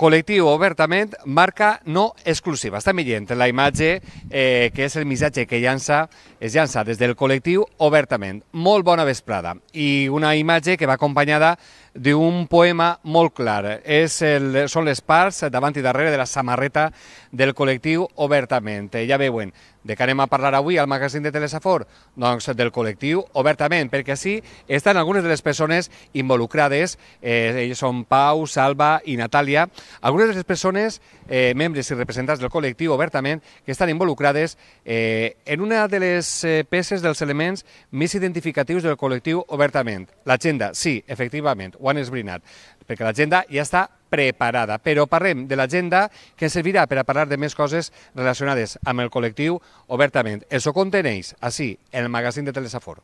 col·lectiu obertament, marca no exclusiva. Estem veient la imatge, eh, que és el missatge que llança, es llança des del col·lectiu obertament. Molt bona vesprada. I una imatge que va acompanyada d'un poema molt clar. És el, són les parts davant i darrere de la samarreta del col·lectiu Obertament. Ja veuen, de què anem a parlar avui al magazín de Telesafor? Doncs del col·lectiu Obertament, perquè així estan algunes de les persones involucrades, eh, ells són Pau, Salva i Natàlia, algunes de les persones, eh, membres i representants del col·lectiu Obertament, que estan involucrades eh, en una de les eh, peces dels elements més identificatius del col·lectiu Obertament. L'agenda, sí, efectivament, ho han esbrinat, perquè l'agenda ja està preparada. Però parlem de l'agenda que ens servirà per a parlar de més coses relacionades amb el col·lectiu obertament. Això conteneix, així, el magazín de Telesafor.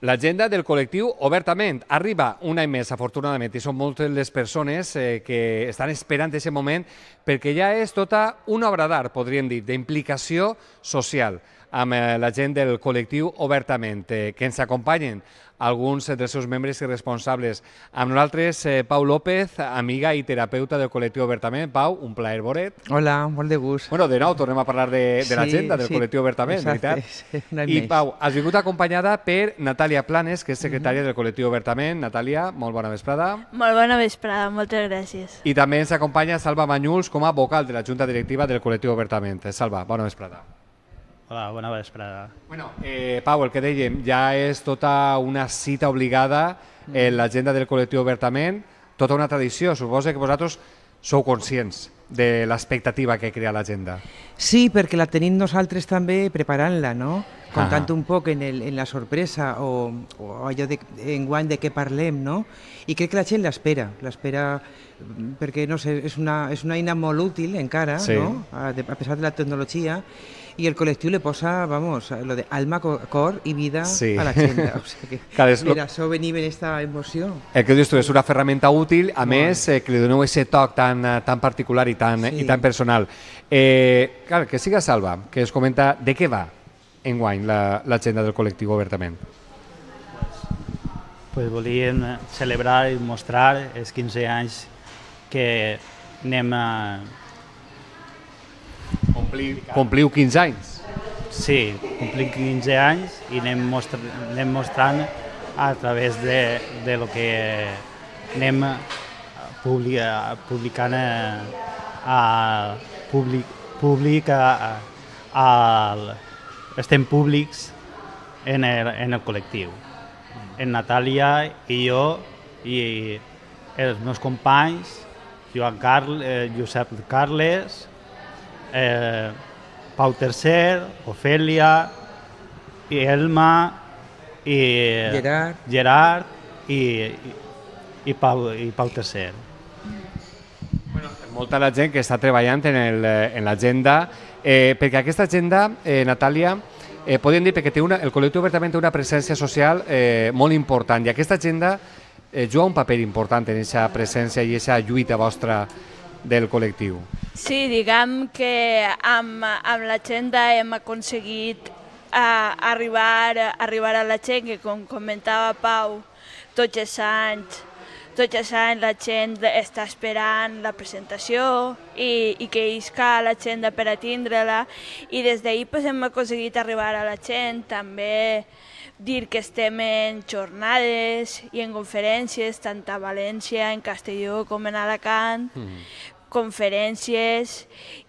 L'agenda del col·lectiu obertament arriba un any més, afortunadament, i són moltes les persones eh, que estan esperant aquest moment perquè ja és tota una obra d'art, podríem dir, d'implicació social amb eh, la gent del col·lectiu Obertament, eh, que ens acompanyen alguns dels seus membres i responsables. Amb nosaltres, eh, Pau López, amiga i terapeuta del col·lectiu Obertament. Pau, un plaer voret. Hola, molt de gust. Bueno, de nou tornem a parlar de, de sí, l'agenda del sí, col·lectiu Obertament, exacte, veritat? Sí, I Pau, has vingut acompanyada per Natàlia Planes, que és secretària uh -huh. del col·lectiu Obertament. Natàlia, molt bona vesprada. Molt bona vesprada, moltes gràcies. I també ens acompanya Salva Banyuls com a vocal de la Junta Directiva del col·lectiu Obertament. Salva, bona vesprada. Hola, bona vesprada. Bueno, eh, Pau, el que dèiem, ja és tota una cita obligada mm. en l'agenda del col·lectiu obertament, tota una tradició. Suposa que vosaltres sou conscients de l'expectativa que crea l'agenda. Sí, perquè la tenim nosaltres també preparant-la, no? Contant ah. un poc en, el, en la sorpresa o, o allò de, en guany de què parlem, no? I crec que la gent l'espera, l'espera mm, perquè, no sé, és una, és una eina molt útil encara, sí. no? A, a pesar de la tecnologia, i el col·lectiu le posa, vamos, lo de alma, cor i vida sí. a l'agenda. O sigui que claro, per això venim en esta emoció. El que dius tu és una ferramenta útil, a bueno. més, eh, que li doneu aquest toc tan, eh, tan particular i tan, eh, sí. i tan personal. Eh, clar, que siga Salva, que es comenta de què va guany l'agenda la, del col·lectiu obertament. Pues volíem celebrar i mostrar els 15 anys que anem a, eh, Compliu, compliu 15 anys. Sí, complim 15 anys i anem, mostra, anem mostrant a través de, de lo que anem eh, publica, publicant a, eh, a públic, públic a, a, a, estem públics en el, en el col·lectiu. En Natàlia i jo i els meus companys, Joan Carles, eh, Josep Carles, eh, Pau III, Ofèlia, i Elma, i Gerard, Gerard i, i, i, Pau, i Pau III. Bueno, molta la gent que està treballant en l'agenda, eh, perquè aquesta agenda, eh, Natàlia, eh, podríem dir perquè té una, el col·lectiu obertament té una presència social eh, molt important i aquesta agenda eh, juga un paper important en aquesta presència i aquesta lluita vostra del col·lectiu. Sí, diguem que amb, amb la gent hem aconseguit a eh, arribar, a arribar a la gent, que com comentava Pau, tots els anys, tots els anys la gent està esperant la presentació i, i que isca gent per a tindre-la i des d'ahir pues, hem aconseguit arribar a la gent també dir que estem en jornades i en conferències, tant a València, en Castelló com en Alacant, mm. conferències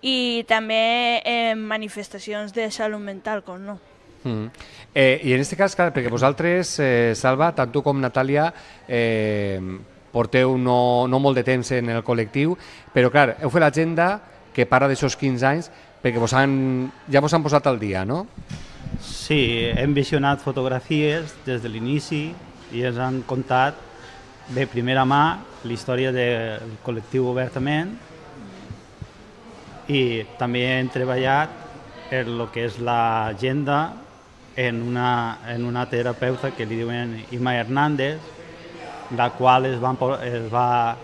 i també en manifestacions de salut mental, com no. Mm. Eh, I en aquest cas, clar, perquè vosaltres, eh, Salva, tant tu com Natàlia, eh, porteu no, no molt de temps en el col·lectiu, però clar, heu fet l'agenda que parla d'aixòs 15 anys, perquè vos han, ja vos han posat al dia, no? Sí, hem visionat fotografies des de l'inici i ens han contat de primera mà la història del col·lectiu obertament i també hem treballat en el que és l'agenda en una, en una terapeuta que li diuen Ima Hernández, la qual es, van, es va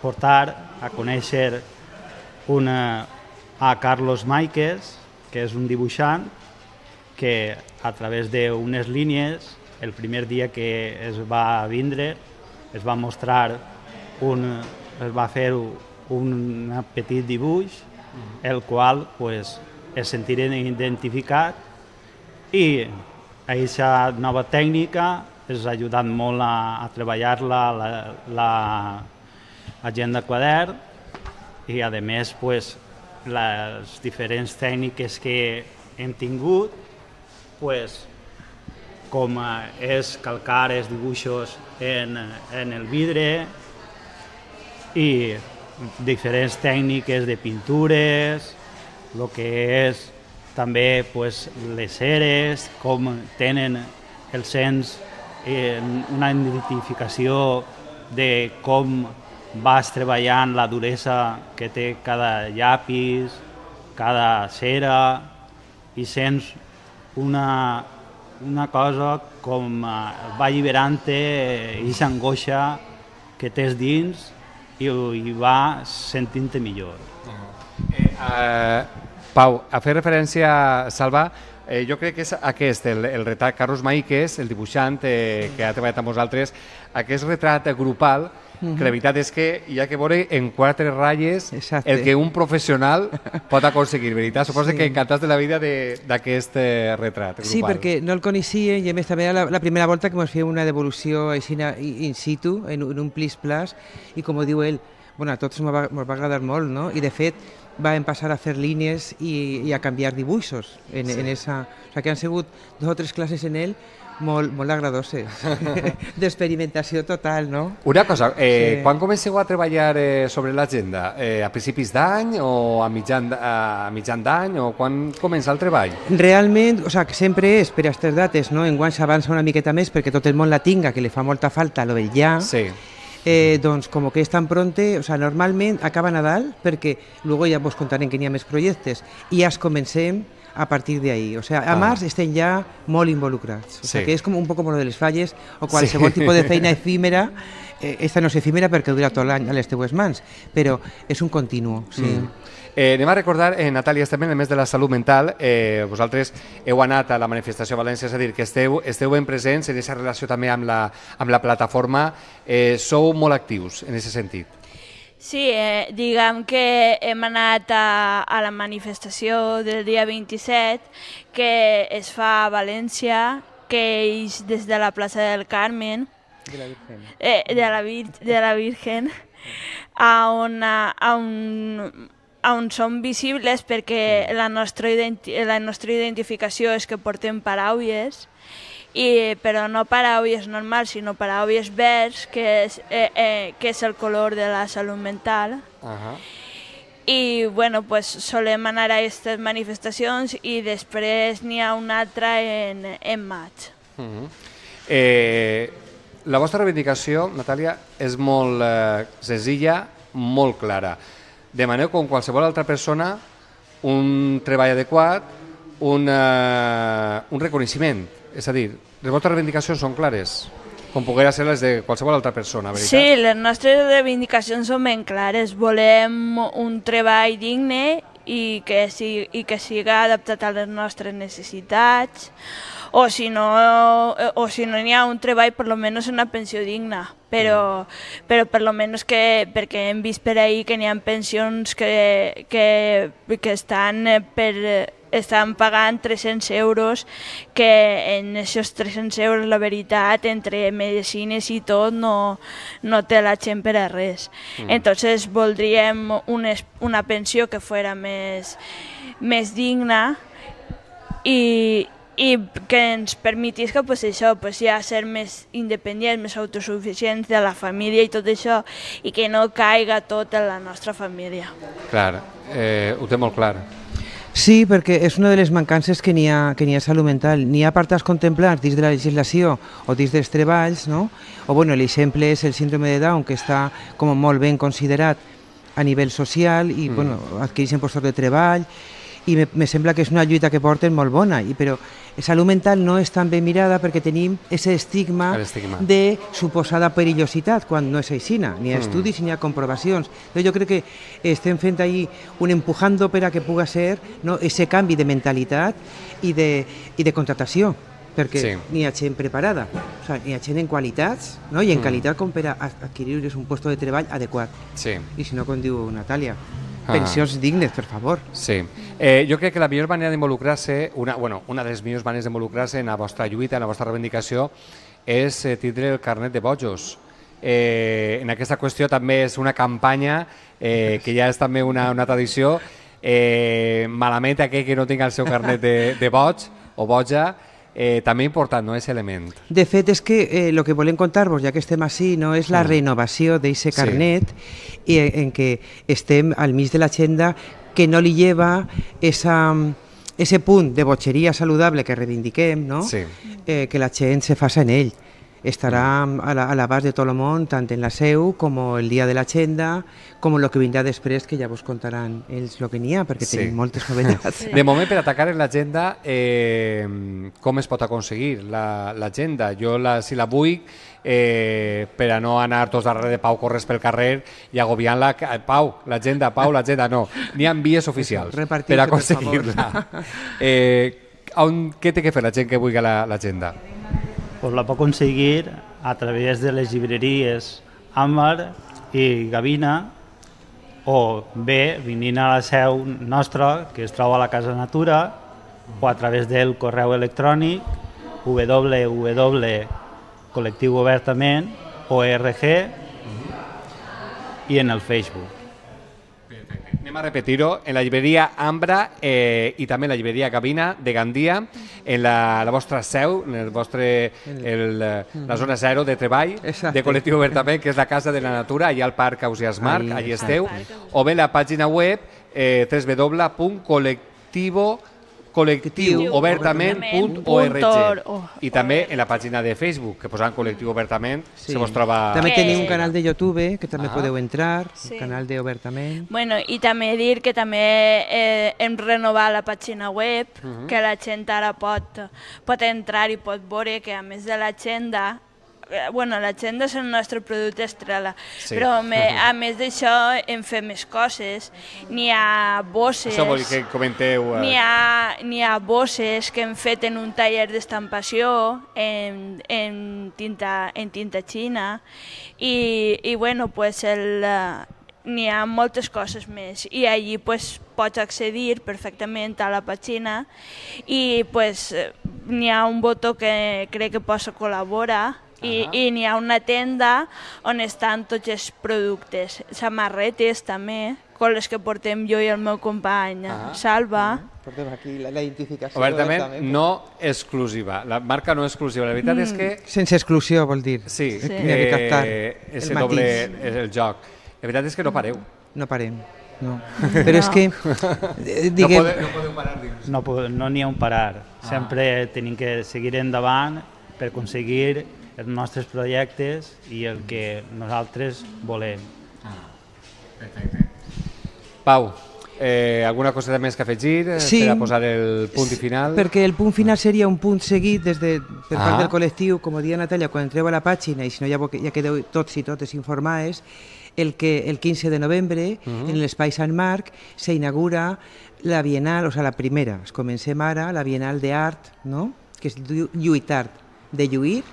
portar a conèixer una, a Carlos Maiques, que és un dibuixant que a través d'unes línies, el primer dia que es va vindre, es va mostrar un, es va fer un petit dibuix, el qual pues, es sentiren identificat i aquesta nova tècnica ens ha ajudat molt a, a treballar-la la, la, la quadern i a més pues, les diferents tècniques que hem tingut pues, com és calcar els dibuixos en, en el vidre i diferents tècniques de pintures, el que és també pues, les eres, com tenen el sens en una identificació de com vas treballant la duresa que té cada llapis, cada cera, i sents una, una cosa com va eh, alliberant-te eh, i s'angoixa que tens dins i, i va sentint-te millor. Uh -huh. eh, eh, Pau, a fer referència a Salva, eh, jo crec que és aquest, el, el retrat Carlos Maíques, el dibuixant eh, que ha treballat amb vosaltres, aquest retrat grupal -huh. Que la veritat és que hi ha que veure en quatre ratlles Exacte. el que un professional pot aconseguir, veritat? Suposo sí. que encantats de la vida d'aquest eh, retrat grupal. Sí, perquè no el coneixia i a més també era la, la primera volta que ens feia una devolució així in situ, en, en un plis-plas, i com diu ell, bueno, a tots ens va, va agradar molt, no? I de fet, va passar a fer línies i, i a canviar dibuixos en, sí. en esa... O sigui, que han sigut dos o tres classes en ell molt, molt agradoses, d'experimentació total, no? Una cosa, eh, sí. quan comenceu a treballar eh, sobre l'agenda? Eh, a principis d'any o a mitjan, a mitjan d'any o quan comença el treball? Realment, o sigui, sempre és per aquestes dates, no? En guany s'avança una miqueta més perquè tot el món la tinga, que li fa molta falta, lo del ja, sí Eh, doncs com que és tan pronte, o sea, normalment acaba Nadal perquè després ja vos contarem que n'hi ha més projectes i ja es comencem a partir d'ahí. O sea, a ah. març estem ja molt involucrats. O sí. sea, que és com un poc com lo de les falles o qualsevol sí. tipus de feina efímera eh, esta no és efímera perquè dura tot l'any a les teues mans, però és un continu. Sí. Mm. Eh, anem a recordar, eh, Natàlia, estem en el mes de la salut mental. Eh, vosaltres heu anat a la manifestació a València, és a dir, que esteu, esteu ben presents en aquesta relació també amb la, amb la plataforma. Eh, sou molt actius en aquest sentit. Sí, eh, diguem que hem anat a, a la manifestació del dia 27 que es fa a València, que és des de la plaça del Carmen, de la Virgen, eh, de, la Vir de la Virgen a, una, a un on som visibles perquè la nostra, identi la nostra identificació és que portem paraules, i, però no paraules normals, sinó paraules verds, que és, eh, eh, que és el color de la salut mental. Uh -huh. I bueno, pues, solem anar a aquestes manifestacions i després n'hi ha una altra en, en maig. Uh -huh. eh, la vostra reivindicació, Natàlia, és molt eh, senzilla, molt clara demaneu com qualsevol altra persona un treball adequat, un, uh, un reconeixement. És a dir, les vostres reivindicacions són clares, com poguera ser les de qualsevol altra persona, veritat? Sí, les nostres reivindicacions són ben clares. Volem un treball digne i que, sigui, i que siga adaptat a les nostres necessitats, o si no eh, o si no hi ha un treball, per lo menos una pensió digna, però, mm. però per lo menos que, perquè hem vist per ahir que n'hi ha pensions que, que, que estan eh, per eh, estan pagant 300 euros, que en aquests 300 euros, la veritat, entre medicines i tot, no, no té la gent per a res. Mm. Entonces, voldríem una, una pensió que fos més, més digna i, i que ens permetís que pues, això, pues, ja ser més independents, més autosuficients de la família i tot això, i que no caiga tot en la nostra família. Clar, eh, ho té molt clar. Sí, perquè és una de les mancances que n'hi ha, que ha salut mental. N'hi ha apartats contemplats dins de la legislació o dins dels treballs, no? o bueno, l'exemple és el síndrome de Down, que està com molt ben considerat a nivell social i mm. bueno, adquireixen postos de treball, i me, me sembla que és una lluita que porten molt bona, i però salut mental no és tan ben mirada perquè tenim aquest estigma, estigma. de suposada perillositat, quan no és així, ni hi ha mm. estudis ni hi ha comprovacions. Entonces, jo crec que estem fent ahí un empujando per a que puga ser no, ese canvi de mentalitat i de, i de contratació perquè sí. n'hi ha gent preparada, o sigui, n'hi ha gent en qualitats no? i en mm. qualitat com per adquirir-los un lloc de treball adequat. Sí. I si no, com diu Natàlia, Ah. Pensions dignes, per favor. Sí. Eh, jo crec que la millor manera d'involucrar-se, una, bueno, una de les millors maneres d'involucrar-se en la vostra lluita, en la vostra reivindicació, és eh, tindre el carnet de bojos. Eh, en aquesta qüestió també és una campanya eh, que ja és també una, una tradició. Eh, malament aquell que no tinga el seu carnet de, de boig o boja, eh, també important, no?, és element. De fet, és que el eh, lo que volem contar-vos, ja que estem així, no, és la mm. renovació d'aquest carnet sí. i eh, en què estem al mig de l'agenda que no li lleva esa ese punt de botxeria saludable que reivindiquem, no? sí. eh, que la gent se faça en ell estará a la, a l'abast de tot el món, tant en la seu com el dia de l'agenda, com el que vindrà després, que ja vos contaran ells el que n'hi ha, perquè sí. tenim moltes novetats. De moment, per atacar en l'agenda, eh, com es pot aconseguir l'agenda? La, jo, la, si la vull, eh, per a no anar tots darrere de Pau Corres pel carrer i agobiant-la, eh, Pau, l'agenda, Pau, l'agenda, no. N'hi ha vies oficials Repartir per aconseguir-la. Eh, on, què té que fer la gent que vulgui l'agenda? La, pues la pot aconseguir a través de les llibreries Amar i Gavina o bé vinint a la seu nostra que es troba a la Casa Natura o a través del correu electrònic www.col·lectiuobertament.org i en el Facebook. Anem a repetir-ho. En la llibreria Ambra eh, i també en la llibreria Cabina de Gandia, en la, la vostra seu, en el vostre, el, eh, la zona zero de treball Exacte. de Col·lectiu Obertament, que és la Casa de la Natura, allà al Parc Ausias Marc, allà esteu, o bé la pàgina web eh, www.col·lectivo.com col·lectiuobertament.org oh, i també en la pàgina de Facebook que posant col·lectiu obertament sí. se vos troba... També tenim un canal de YouTube que també ah. podeu entrar, sí. el canal d'obertament Bueno, i també dir que també eh, hem renovat la pàgina web uh mhm. -huh. que la gent ara pot, pot entrar i pot veure que a més de l'agenda Eh, bueno, l'agenda és el nostre producte estrella, sí. però me, a més d'això hem fem més coses, n'hi ha bosses... Això vol que comenteu... Eh... N'hi ha, ha bosses que hem fet en un taller d'estampació en, en, tinta, en tinta xina i, i bueno, pues el, eh, n'hi ha moltes coses més i allí pues, pots accedir perfectament a la pàgina i pues, eh, n'hi ha un botó que crec que posa col·laborar i, -huh. i n'hi ha una tenda on estan tots els productes, samarretes també, con les que portem jo i el meu company, -huh. Salva. -huh. Portem aquí la, la identificació. Obertament, també, però... no exclusiva, la marca no exclusiva. La veritat mm. és que... Sense exclusió, vol dir. Sí, sí. Eh, captar és el, doble, és el joc. La veritat és que no pareu. No parem. No. Però no. és que... diguem... No, podeu, no podeu parar, dius. No n'hi no ha un parar. Ah. Sempre tenim que seguir endavant per aconseguir els nostres projectes i el que nosaltres volem. Ah, perfecte. Pau, Eh, alguna cosa més que afegir eh, sí, per a posar el punt final? perquè el punt final seria un punt seguit des de, per ah. part del ah. col·lectiu, com dia Natalia, quan entreu a la pàgina, i si no ja, ja quedeu tots i totes informades, el que el 15 de novembre, uh mhm. -huh. en l'Espai Sant Marc, s'inaugura la Bienal, o sigui, la primera, es comencem ara, la Bienal d'Art, no? que és Lluitart, de lluir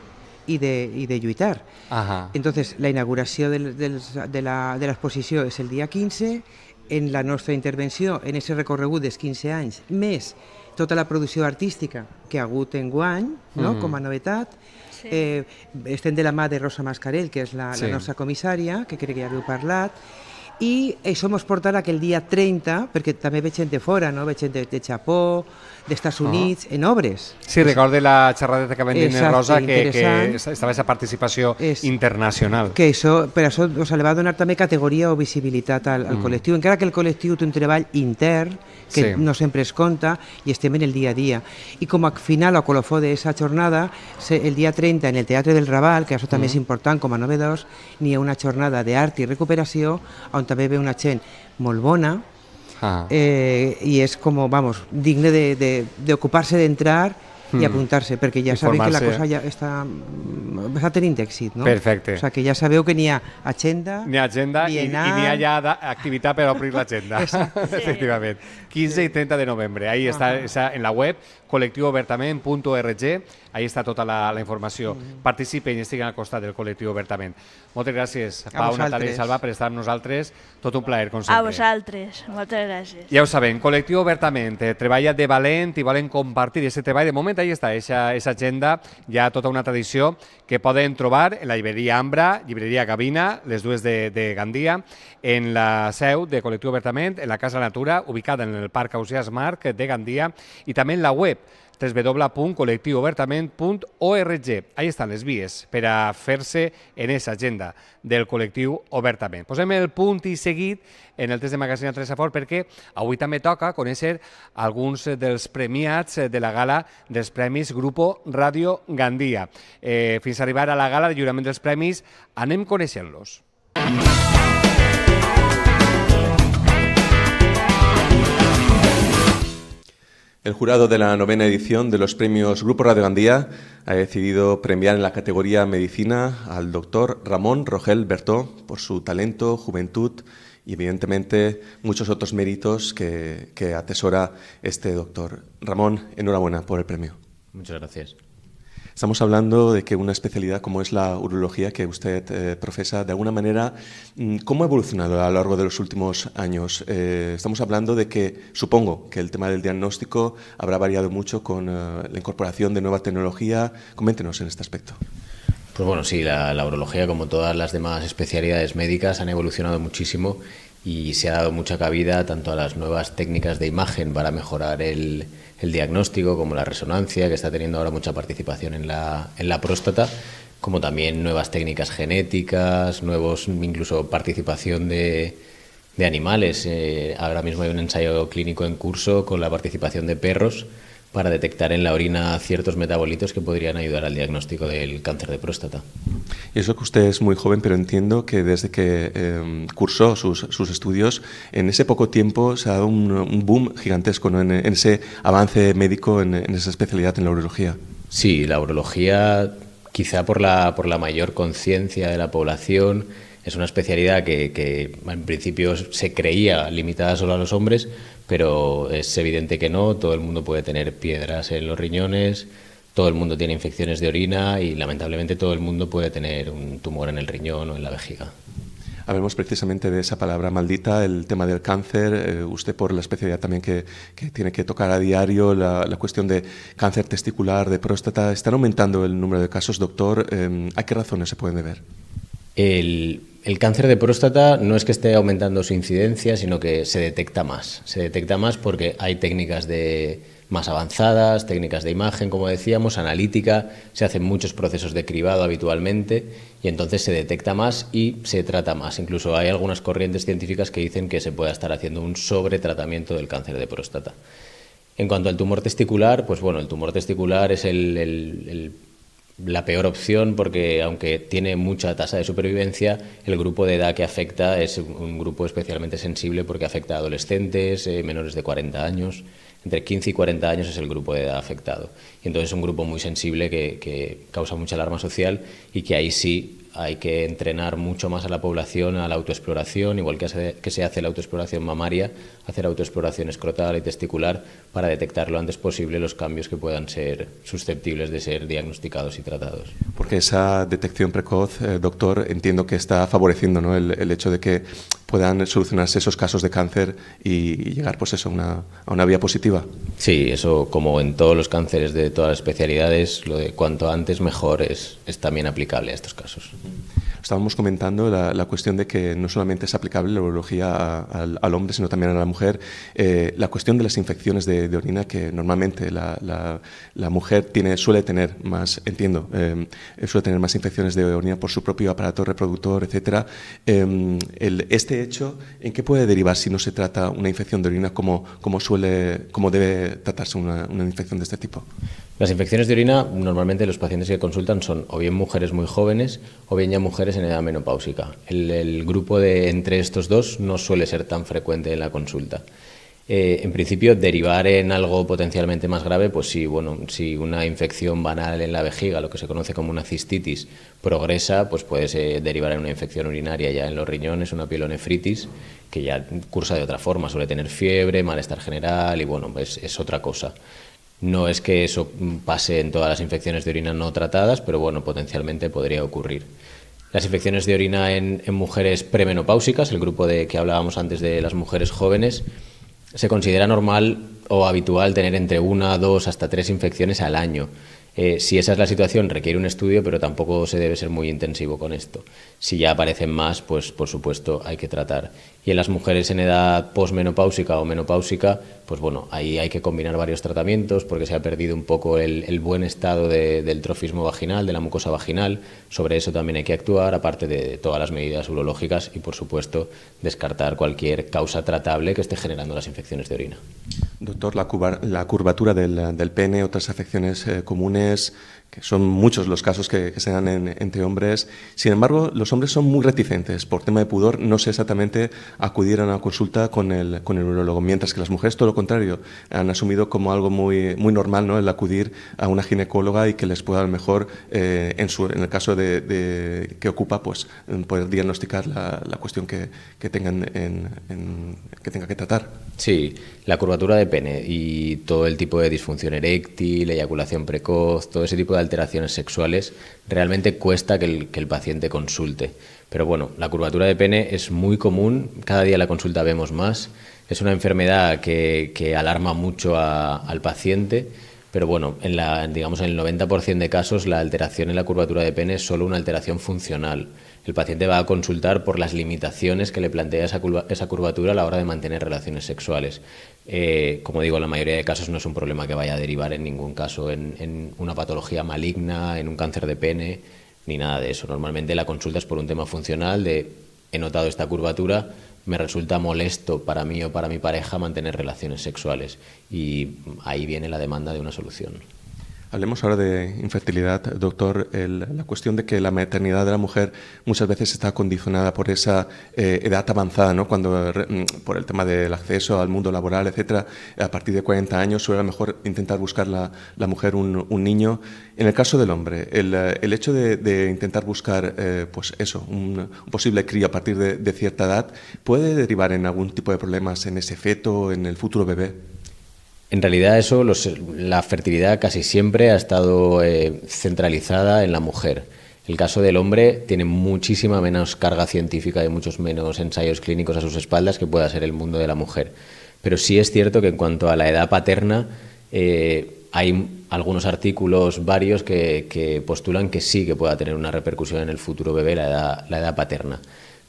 i de, i de lluitar. Ajá. Entonces, la inauguració del, de, de la, de és el dia 15, en la nostra intervenció, en aquest recorregut dels 15 anys, més tota la producció artística que ha hagut en guany, no? mm. com a novetat, sí. eh, estem de la mà de Rosa Mascarell, que és la, sí. la nostra comissària, que crec que ja haveu parlat, i això ens portarà que el dia 30, perquè també veig gent de fora, no? veig gent de, de Japó, d'Estats ah. Units, oh. en obres. Sí, recorde la xerradeta que vam dir en Rosa, que, que estava aquesta participació és, internacional. Que això, per això o sea, li va donar també categoria o visibilitat al, al mm. col·lectiu, encara que el col·lectiu té un treball intern, que sí. no sempre es conta i estem en el dia a dia. I com a final o colofó d'aquesta jornada, el dia 30 en el Teatre del Raval, que això també mm. és important com a novedós, n'hi ha una jornada d'art i recuperació on també ve una gent molt bona, Ah. Eh, i és com, vamos, digne de, de, de ocuparse de entrar mm. i apuntar-se, perquè ja sabeu que la cosa ja està, està tenint èxit, no? Perfecte. O sigui, que ja sabeu que n'hi ha agenda... N'hi ha agenda i, n'hi ha ja activitat per obrir l'agenda, sí. efectivament. 15 i 30 de novembre, ahí està, està en la web, col·lectiuobertament.org, ahí està tota la, la informació. Mm -hmm. Participen i estiguen al costat del col·lectiu obertament. Moltes gràcies, a Pau, Natàlia i Salva, per estar amb nosaltres. Tot un plaer, com sempre. A vosaltres, moltes gràcies. Ja ho sabem, col·lectiu obertament, eh, treballa de valent i volen compartir aquest treball. De moment, ahí està, aquesta agenda, ja tota una tradició que poden trobar en la llibreria Ambra, llibreria Gavina, les dues de, de Gandia, en la seu de Col·lectiu Obertament, en la Casa Natura, ubicada en el Parc Ausias Marc de Gandia, i també en la web www.colectivoobertament.org. Ahí estan les vies per a fer-se en esa agenda del col·lectiu obertament. Posem el punt i seguit en el test de Magazine Teresa Fort perquè avui també toca conèixer alguns dels premiats de la gala dels Premis Grupo Ràdio Gandia. Eh, fins a arribar a la gala de lliurament dels premis, anem coneixent-los. Mm -hmm. El jurado de la novena edición de los premios Grupo Radio Gandía ha decidido premiar en la categoría Medicina al doctor Ramón Rogel Bertó por su talento, juventud y, evidentemente, muchos otros méritos que, que atesora este doctor. Ramón, enhorabuena por el premio. Muchas gracias. Estamos hablando de que una especialidad como es la urología que usted eh, profesa, de alguna manera, mm, ¿cómo ha evolucionado a lo largo de los últimos años? Eh, estamos hablando de que, supongo, que el tema del diagnóstico habrá variado mucho con eh, la incorporación de nueva tecnología. Coméntenos en este aspecto. Pues bueno, sí, la, la urología, como todas las demás especialidades médicas, han evolucionado muchísimo y se ha dado mucha cabida tanto a las nuevas técnicas de imagen para mejorar el, el diagnóstico, como la resonancia, que está teniendo ahora mucha participación en la, en la próstata, como también nuevas técnicas genéticas, nuevos incluso participación de, de animales. Eh, ahora mismo hay un ensayo clínico en curso con la participación de perros para detectar en la orina ciertos metabolitos que podrían ayudar al diagnóstico del cáncer de próstata. Y eso que usted es muy joven, pero entiendo que desde que em, cursó sus, sus, estudios, en ese poco tiempo se ha dado un, boom gigantesco en, ese avance médico, en, en esa especialidad en la urología. Sí, la urología, quizá por la, por la mayor conciencia de la población, es una especialidad que, en principio se creía limitada solo a los hombres, pero es evidente que no, todo el mundo puede tener piedras en los riñones, todo el mundo tiene infecciones de orina y lamentablemente todo el mundo puede tener un tumor en el riñón o en la vejiga. Hablamos precisamente de esa palabra maldita, el tema del cáncer, eh, usted por la especialidad también que, tiene que tocar a diario, la, cuestión de cáncer testicular, de próstata, están aumentando el número de casos, doctor, eh, ¿a qué razones se pueden deber? El, el cáncer de próstata no es que esté aumentando su incidencia, sino que se detecta más. Se detecta más porque hay técnicas de más avanzadas, técnicas de imagen, como decíamos, analítica, se hacen muchos procesos de cribado habitualmente y entonces se detecta más y se trata más. Incluso hay algunas corrientes científicas que dicen que se pueda estar haciendo un sobretratamiento del cáncer de próstata. En cuanto al tumor testicular, pues bueno, el tumor testicular es el, el la peor opción porque aunque tiene mucha tasa de supervivencia, el grupo de edad que afecta es un grupo especialmente sensible porque afecta a adolescentes, eh, menores de 40 años. Entre 15 y 40 años es el grupo de edad afectado. Y entonces es un grupo muy sensible que, causa mucha alarma social y que ahí sí hay que entrenar mucho más a la población a la autoexploración, igual que, que se hace la autoexploración mamaria, hacer autoexploración escrotal y testicular, para detectar lo antes posible los cambios que puedan ser susceptibles de ser diagnosticados y tratados. Porque esa detección precoz, eh, doctor, entiendo que está favoreciendo ¿no? el, hecho de que puedan solucionarse esos casos de cáncer y, llegar pues eso, a una vía positiva. Sí, eso como en todos los cánceres de todas las especialidades, lo de cuanto antes mejor es también aplicable a estos casos estábamos comentando la, cuestión de que no solamente es aplicable la urología al, hombre, sino también a la mujer. Eh, la cuestión de las infecciones de, orina, que normalmente la, mujer tiene, suele tener más, entiendo, eh, suele tener más infecciones de orina por su propio aparato reproductor, etc. Em, este hecho, ¿en qué puede derivar si no se trata una infección de orina como, como, suele, como debe tratarse una, una infección de este tipo? Las infecciones de orina, normalmente los pacientes que consultan son o bien mujeres muy jóvenes o bien ya mujeres en edad menopáusica. El, grupo de entre estos dos no suele ser tan frecuente en la consulta. Eh, en principio, derivar en algo potencialmente más grave, pues si, una infección banal en la vejiga, lo que se conoce como una cistitis, progresa, pues puede eh, derivar en una infección urinaria ya en los riñones, una pielonefritis, que ya cursa de otra forma, suele tener fiebre, malestar general y bueno, es otra cosa. No es que eso pase en todas las infecciones de orina no tratadas, pero bueno, potencialmente podría ocurrir las infecciones de orina en, mujeres premenopáusicas, el grupo de que hablábamos antes de las mujeres jóvenes, se considera normal o habitual tener entre una, dos, hasta tres infecciones al año. Eh, si esa es la situación, requiere un estudio, pero tampoco se debe ser muy intensivo con esto. Si ya aparecen más, pues por supuesto hay que tratar y en las mujeres en edad posmenopáusica o menopáusica, pues bueno, ahí hay que combinar varios tratamientos porque se ha perdido un poco el, buen estado del trofismo vaginal, de la mucosa vaginal. Sobre eso también hay que actuar, aparte de todas las medidas urológicas y, por supuesto, descartar cualquier causa tratable que esté generando las infecciones de orina. Doctor, la, curvatura del, pene, otras afecciones eh, comunes que son muchos los casos que, se dan entre hombres. Sin embargo, los hombres son muy reticentes. Por tema de pudor, no sé exactamente acudir a una consulta con el, con el urologo. Mientras que las mujeres, todo lo contrario, han asumido como algo muy, muy normal ¿no? el acudir a una ginecóloga y que les pueda, a lo mejor, eh, en, su, en el caso de, que ocupa, pues mm, poder diagnosticar la, cuestión que, tengan en, que tenga que tratar. Sí, la curvatura de pene y todo el tipo de disfunción eréctil, eyaculación precoz, todo ese tipo de alteraciones sexuales, realmente cuesta que el, paciente consulte. Pero bueno, la curvatura de pene es muy común, cada día la consulta vemos más. Es una enfermedad que, alarma mucho al paciente, pero bueno, en la, digamos en el 90% de casos la alteración en la curvatura de pene es solo una alteración funcional el paciente va a consultar por las limitaciones que le plantea esa, esa curvatura a la hora de mantener relaciones sexuales. Eh, como digo, en la mayoría de casos no es un problema que vaya a derivar en ningún caso en, una patología maligna, en un cáncer de pene, ni nada de eso. Normalmente la consulta es por un tema funcional de he notado esta curvatura, me resulta molesto para mí o para mi pareja mantener relaciones sexuales y ahí viene la demanda de una solución. Hablemos ahora de infertilidad, doctor. la cuestión de que la maternidad de la mujer muchas veces está condicionada por esa eh, edad avanzada, ¿no? Cuando mm, por el tema del acceso al mundo laboral, etcétera, a partir de 40 años suele mejor intentar buscar la, mujer un, niño. En el caso del hombre, el, hecho de, intentar buscar, eh, pues eso, un, posible crío a partir de, de cierta edad, puede derivar en algún tipo de problemas en ese feto, en el futuro bebé. En realidad eso, la fertilidad casi siempre ha estado eh, centralizada en la mujer. El caso del hombre tiene muchísima menos carga científica y muchos menos ensayos clínicos a sus espaldas que pueda ser el mundo de la mujer. Pero sí es cierto que en cuanto a la edad paterna eh, hay algunos artículos varios que, que, postulan que sí que pueda tener una repercusión en el futuro bebé la la edad paterna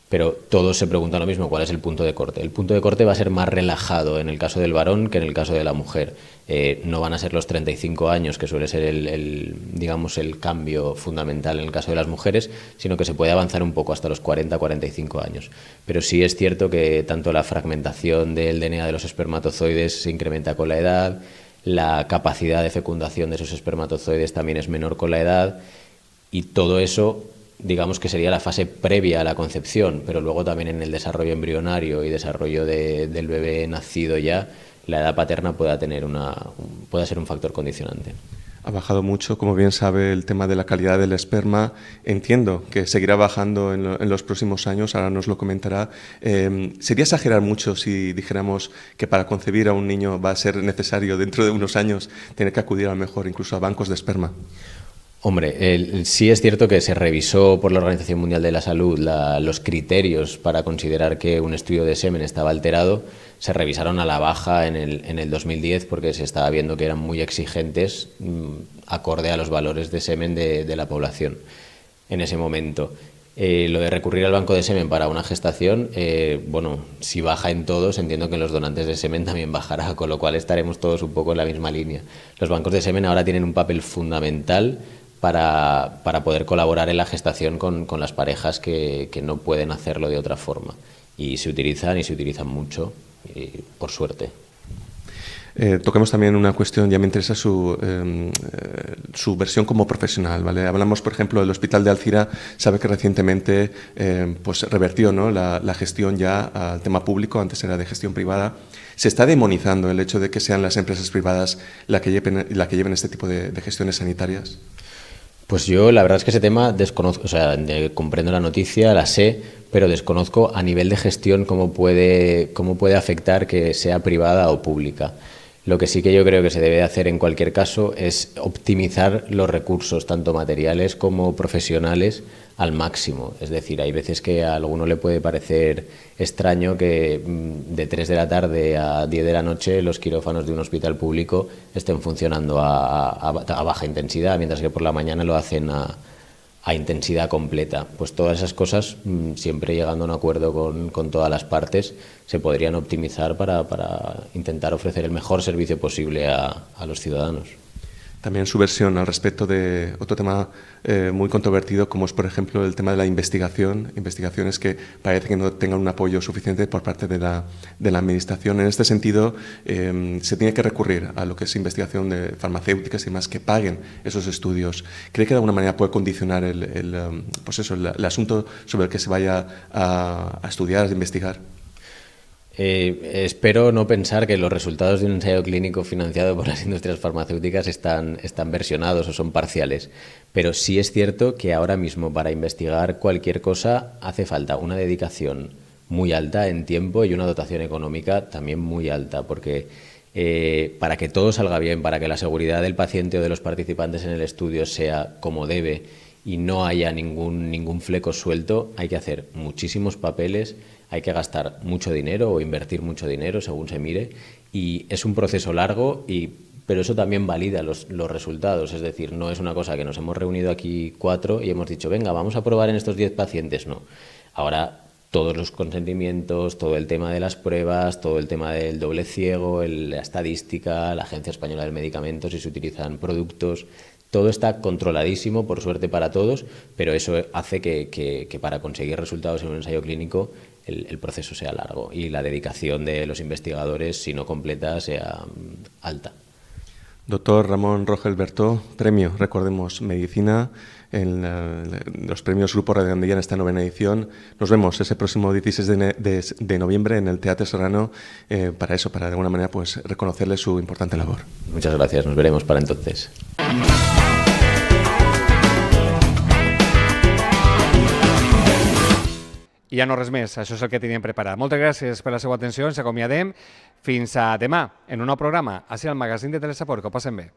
pero todos se preguntan lo mismo, ¿cuál es el punto de corte? El punto de corte va a ser más relajado en el caso del varón que en el caso de la mujer. Eh, no van a ser los 35 años, que suele ser el, el, digamos, el cambio fundamental en el caso de las mujeres, sino que se puede avanzar un poco hasta los 40-45 años. Pero sí es cierto que tanto la fragmentación del DNA de los espermatozoides se incrementa con la edad, la capacidad de fecundación de esos espermatozoides también es menor con la edad, y todo eso digamos que sería la fase previa a la concepción, pero luego también en el desarrollo embrionario y desarrollo del bebé nacido ya, la edad paterna pueda, tener una, pueda ser un factor condicionante. Ha bajado mucho, como bien sabe, el tema de la calidad del esperma. Entiendo que seguirá bajando en, los próximos años, ahora nos lo comentará. Em, sería exagerar mucho si dijéramos que para concebir a un niño va a ser necesario dentro de unos años tener que acudir a lo mejor incluso a bancos de esperma. Hombre, sí es cierto que se revisó por la Organización Mundial de la Salud los criterios para considerar que un estudio de semen estaba alterado. Se revisaron a la baja en el, en el 2010 porque se estaba viendo que eran muy exigentes mm, acorde a los valores de semen de, la población en ese momento. Eh, lo de recurrir al banco de semen para una gestación, eh, bueno, si baja en todos, entiendo que en los donantes de semen también bajará, con lo cual estaremos todos un poco en la misma línea. Los bancos de semen ahora tienen un papel fundamental para, poder colaborar en la gestación con, las parejas que, no pueden hacerlo de otra forma. Y se utilizan y se utilizan mucho, por suerte. Eh, toquemos también una cuestión, ya me interesa su, em, eh, su versión como profesional. ¿vale? Hablamos, por ejemplo, del Hospital de Alcira, sabe que recientemente em, pues revertió ¿no? la, gestión ya al tema público, antes era de gestión privada. Se está demonizando el hecho de que sean las empresas privadas las que lleven, que lleven este tipo de gestiones sanitarias. Pues yo la verdad es que ese tema desconozco, o sea, comprendo la noticia, la sé, pero desconozco a nivel de gestión cómo puede, cómo puede afectar que sea privada o pública. Lo que sí que yo creo que se debe hacer en cualquier caso es optimizar los recursos, tanto materiales como profesionales, al máximo. Es decir, hay veces que a alguno le puede parecer extraño que mm, de 3 de la tarde a 10 de la noche los quirófanos de un hospital público estén funcionando a baja intensidad, mientras que por la mañana lo hacen a, a intensidad completa. Pues todas esas cosas, mm, siempre llegando a un acuerdo con, con todas las partes, se podrían optimizar para, intentar ofrecer el mejor servicio posible a los ciudadanos también su versión al respecto de otro tema eh, muy controvertido, como es, por ejemplo, el tema de la investigación, investigaciones que parece que no tengan un apoyo suficiente por parte de la, Administración. En este sentido, em, se tiene que recurrir a lo que es investigación de farmacéuticas y demás que paguen esos estudios. ¿Cree que de alguna manera puede condicionar el, el, em, pues el, asunto sobre el que se vaya a, a estudiar, a investigar? Eh, espero no pensar que los resultados de un ensayo clínico financiado por las industrias farmacéuticas están, versionados o son parciales, pero sí es cierto que ahora mismo para investigar cualquier cosa hace falta una dedicación muy alta en tiempo y una dotación económica también muy alta, porque eh, para que todo salga bien, para que la seguridad del paciente o de los participantes en el estudio sea como debe y no haya ningún, ningún fleco suelto, hay que hacer muchísimos papeles hay que gastar mucho dinero o invertir mucho dinero, según se mire, y es un proceso largo y pero eso también valida los, resultados, es decir, no es una cosa que nos hemos reunido aquí cuatro y hemos dicho, venga, vamos a probar en estos diez pacientes, no. Ahora todos los consentimientos, todo el tema de las pruebas, todo el tema del doble ciego, la estadística, la Agencia Española de medicamentos si se utilizan productos, todo está controladísimo, por suerte para todos, pero eso hace que para conseguir resultados en un ensayo clínico el, proceso sea largo y la dedicación de los investigadores, si no completa, sea mm, alta. Doctor Ramón Rogelberto, premio, recordemos, Medicina, en, los premios Grupo Radio en esta novena edición. Nos vemos ese próximo 16 de, noviembre en el Teatro Serrano eh, para eso, para de alguna manera pues reconocerle su importante labor. Muchas gracias, nos veremos para entonces. I ja no res més, això és el que teníem preparat. Moltes gràcies per la seva atenció, ens acomiadem. Fins a demà, en un nou programa, a ser el magazín de Telesaport, que ho passen bé.